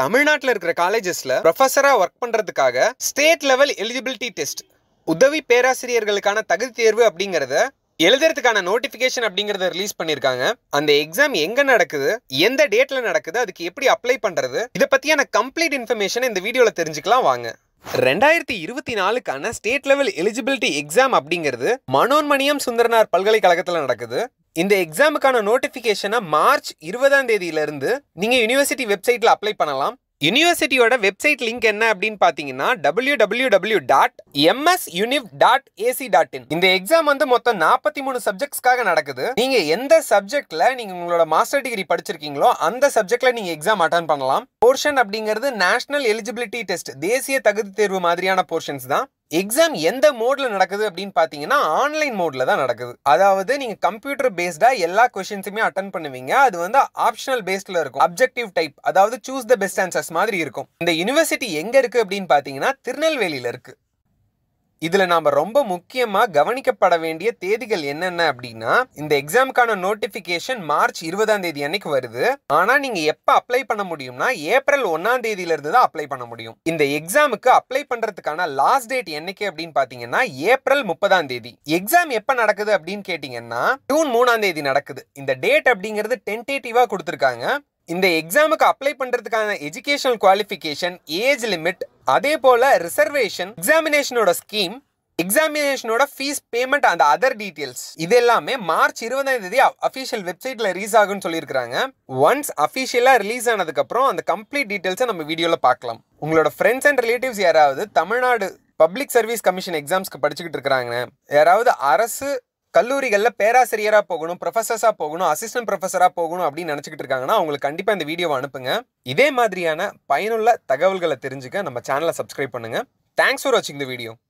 தமிழ்நாட்டில் இருக்கிற காலேஜஸ்ல ப்ரொஃபஸராக ஒர்க் பண்ணுறதுக்காக ஸ்டேட் லெவல் எலிஜிபிலிட்டி டெஸ்ட் உதவி பேராசிரியர்களுக்கான தகுதி தேர்வு அப்படிங்கிறத எழுதுறதுக்கான நோட்டிஃபிகேஷன் அப்படிங்கிறத ரிலீஸ் பண்ணியிருக்காங்க அந்த எக்ஸாம் எங்க நடக்குது எந்த டேட்ல நடக்குது அதுக்கு எப்படி அப்ளை பண்றது இதை பத்தியான கம்ப்ளீட் இன்ஃபர்மேஷன் இந்த வீடியோல தெரிஞ்சுக்கலாம் வாங்க ரெண்டாயிரத்தி இருபத்தி நாலுக்கான ஸ்டேட் லெவல் எலிஜிபிலிட்டி எக்ஸாம் அப்படிங்கிறது மனோன்மணியம் சுந்தரனார் பல்கலைக்கழகத்தில் நடக்குது இந்த எக்ஸாமுக்கான நோட்டிஃபிகேஷனை மார்ச் இருபதாம் தேதியிலிருந்து நீங்கள் யூனிவர்சிட்டி வெப்சைட்டில் அப்ளை பண்ணலாம் யூனிவர்சிட்டியோட வெப்சைட் லிங்க் என்ன அப்படின்னு பார்த்தீங்கன்னா W W W dot MS univ dot AC dot in இந்த எக்ஸாம் வந்து மொத்தம் நாற்பத்தி மூணு சப்ஜெக்ட்ஸ்க்காக நடக்குது நீங்கள் எந்த சப்ஜெக்டில் நீங்கள் உங்களோட மாஸ்டர் டிகிரி படிச்சிருக்கீங்களோ அந்த சப்ஜெக்டில் நீங்கள் எக்ஸாம் அட்டன் பண்ணலாம் போர்ஷன் அப்படிங்கிறது நேஷனல் எலிஜிபிலிட்டி டெஸ்ட் தேசிய தகுதி தேர்வு மாதிரியான போர்ஷன்ஸ் தான் எக்ஸாம் எந்த மோடில் நடக்குது அப்படின்னு பார்த்தீங்கன்னா ஆன்லைன் மோடில் தான் நடக்குது அதாவது நீங்கள் கம்ப்யூட்டர் பேஸ்டாக எல்லா கொஷின்ஸுமே அட்டன் பண்ணுவீங்க அது வந்து ஆப்ஷனல் பேஸ்டில் இருக்கும் அப்ஜெக்டிவ் டைப் அதாவது சூஸ் த பெஸ்ட் ஆன்சர்ஸ் மாதிரி இருக்கும் இந்த யூனிவர்சிட்டி எங்கே இருக்குது அப்படின்னு பார்த்தீங்கன்னா திருநெல்வேலியில் இருக்குது இதில் நாம் ரொம்ப முக்கியமாக கவனிக்கப்பட வேண்டிய தேதிகள் என்னென்ன அப்படின்னா இந்த எக்ஸாமுக்கான நோட்டிஃபிகேஷன் மார்ச் இருபதாம் தேதி அன்னைக்கு வருது ஆனால் நீங்கள் எப்போ அப்ளை பண்ண முடியும்னா ஏப்ரல் ஒன்றாம் தேதியிலிருந்து தான் அப்ளை பண்ண முடியும் இந்த எக்ஸாமுக்கு அப்ளை பண்ணுறதுக்கான லாஸ்ட் டேட் என்னைக்கு அப்படின்னு பார்த்தீங்கன்னா ஏப்ரல் முப்பதாம் தேதி எக்ஸாம் எப்போ நடக்குது அப்படின்னு கேட்டிங்கன்னா ஜூன் மூணாம் தேதி நடக்குது இந்த டேட் அப்படிங்கிறது டென்டேட்டிவாக கொடுத்துருக்காங்க இந்த எக்ஸாமுக்கு அப்ளை பண்ணுறதுக்கான எஜுகேஷனல் குவாலிஃபிகேஷன் ஏஜ் லிமிட் அதே போல் ரிசர்வேஷன் எக்ஸாமினேஷனோட ஸ்கீம் எக்ஸாமினேஷனோட ஃபீஸ் பேமெண்ட் அந்த அதர் டீட்டெயில்ஸ் இது எல்லாமே மார்ச் இருபதாம் தேதி அஃபிஷியல் வெப்சைட்டில் ரிலீஸ் ஆகுன்னு சொல்லியிருக்கிறாங்க ஒன்ஸ் அஃபிஷியலாக ரிலீஸ் ஆனதுக்கப்புறம் அந்த கம்ப்ளீட் டீட்டெயில்ஸை நம்ம வீடியோவில் பார்க்கலாம் உங்களோட ஃப்ரெண்ட்ஸ் அண்ட் ரிலேட்டிவ்ஸ் யாராவது தமிழ்நாடு பப்ளிக் சர்வீஸ் கமிஷன் எக்ஸாம்ஸ்க்கு படிச்சுக்கிட்டு இருக்கிறாங்க யாராவது அரசு கல்லூரிகளில் பேராசிரியராக போகணும் ப்ரொஃபஸர்ஸாக போகணும் அசிஸ்டன்ட் ப்ரொஃபஸராக போகணும் அப்படின்னு நினச்சிக்கிட்டு இருக்காங்கன்னா அவங்களுக்கு கண்டிப்பாக இந்த வீடியோவை அனுப்புங்க இதே மாதிரியான பயனுள்ள தகவல்களை தெரிஞ்சுக்க நம்ம சேனலை சப்ஸ்கிரைப் பண்ணுங்கள் தேங்க்ஸ் ஃபார் வாட்சிங் இந்த வீடியோ